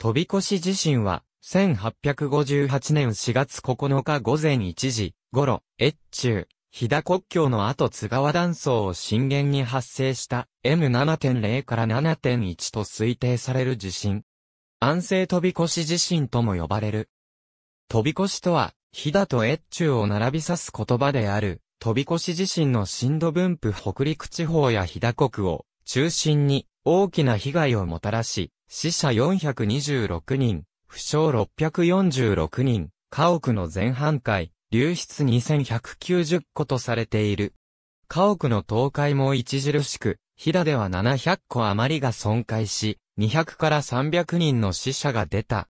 飛び越し地震は、1858年4月9日午前1時頃、越中、飛騨国境の後津川断層を震源に発生した M7.0 から7.1と推定される地震。安政飛び越し地震とも呼ばれる。飛び越しとは、飛騨と越中を並び指す言葉である、飛び越し地震の震度分布北陸地方や飛騨国を中心に大きな被害をもたらし、死者426人、負傷646人、家屋の全半壊、流出2190個とされている。家屋の倒壊も著しく、騨では700個余りが損壊し、200から300人の死者が出た。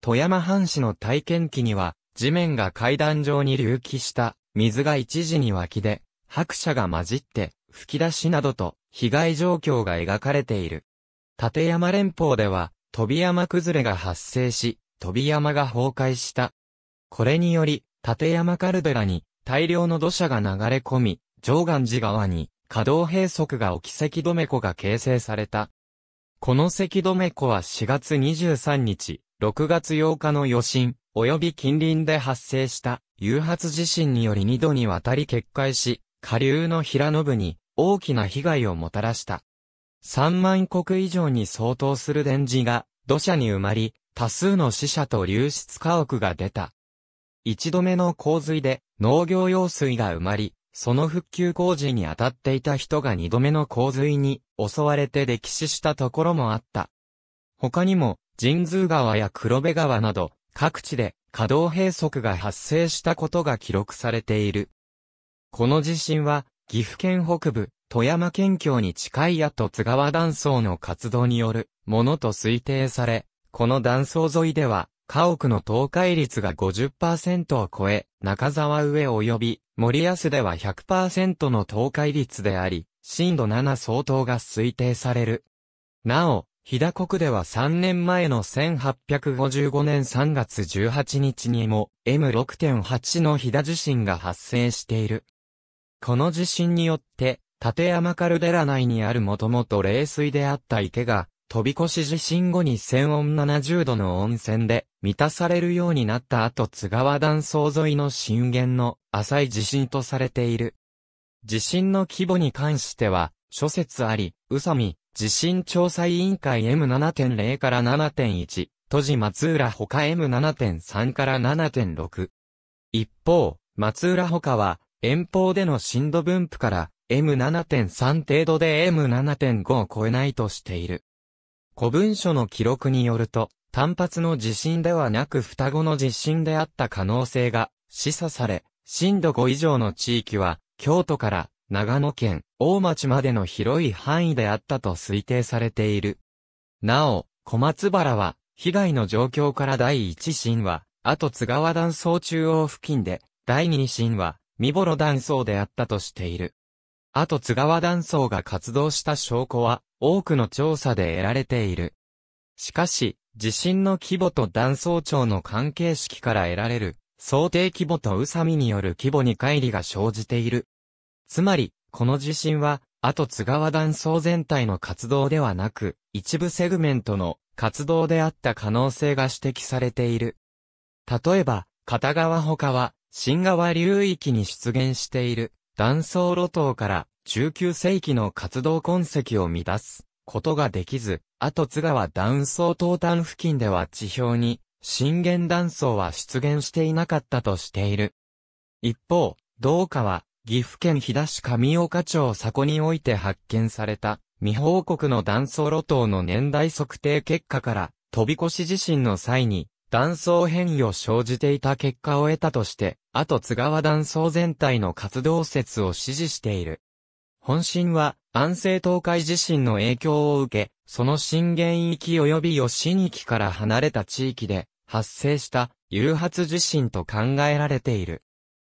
富山藩市の体験記には、地面が階段状に隆起した水が一時に湧き出、白車が混じって、吹き出しなどと被害状況が描かれている。立山連峰では、飛山崩れが発生し、飛山が崩壊した。これにより、立山カルデラに大量の土砂が流れ込み、上岸寺川に可動閉塞が起き石止め湖が形成された。この石止め湖は4月23日、6月8日の余震、及び近隣で発生した誘発地震により2度にわたり決壊し、下流の平野部に大きな被害をもたらした。3万国以上に相当する電磁が土砂に埋まり、多数の死者と流出家屋が出た。一度目の洪水で農業用水が埋まり、その復旧工事に当たっていた人が二度目の洪水に襲われて溺死したところもあった。他にも、神通川や黒部川など、各地で稼働閉塞が発生したことが記録されている。この地震は、岐阜県北部、富山県境に近い谷津川断層の活動によるものと推定され、この断層沿いでは、家屋の倒壊率が50%を超え、中沢上及び森安では100%の倒壊率であり、震度7相当が推定される。なお、日田国では3年前の1855年3月18日にも M6.8 の日田地震が発生している。この地震によって立山カルデラ内にあるもともと冷水であった池が、飛び越し地震後に1000温70度の温泉で満たされるようになった後津川断層沿いの震源の浅い地震とされている。地震の規模に関しては、諸説あり、宇佐美、地震調査委員会 M7.0 から7.1、都市松浦他 M7.3 から7.6。一方、松浦他は、遠方での震度分布から、M7.3 程度で M7.5 を超えないとしている。古文書の記録によると、単発の地震ではなく双子の地震であった可能性が示唆され、震度5以上の地域は、京都から長野県、大町までの広い範囲であったと推定されている。なお、小松原は、被害の状況から第1震は、後津川断層中央付近で、第2震は、見幌断層であったとしている。あと津川断層が活動した証拠は、多くの調査で得られている。しかし、地震の規模と断層長の関係式から得られる、想定規模と宇佐美による規模に乖離が生じている。つまり、この地震は、あと津川断層全体の活動ではなく、一部セグメントの活動であった可能性が指摘されている。例えば、片側他は、新川流域に出現している。断層路頭から19世紀の活動痕跡を乱すことができず、後津川断層東端付近では地表に震源断層は出現していなかったとしている。一方、同下は岐阜県飛騨市上岡町迫において発見された未報告の断層路頭の年代測定結果から飛び越し地震の際に断層変異を生じていた結果を得たとして、後津川断層全体の活動説を支持している。本震は、安政東海地震の影響を受け、その震源域及び余震域から離れた地域で、発生した誘発地震と考えられている。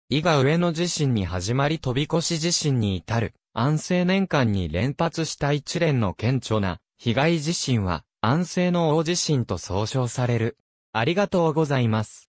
伊賀上野地震に始まり飛び越し地震に至る、安政年間に連発した一連の顕著な被害地震は、安政の大地震と総称される。ありがとうございます。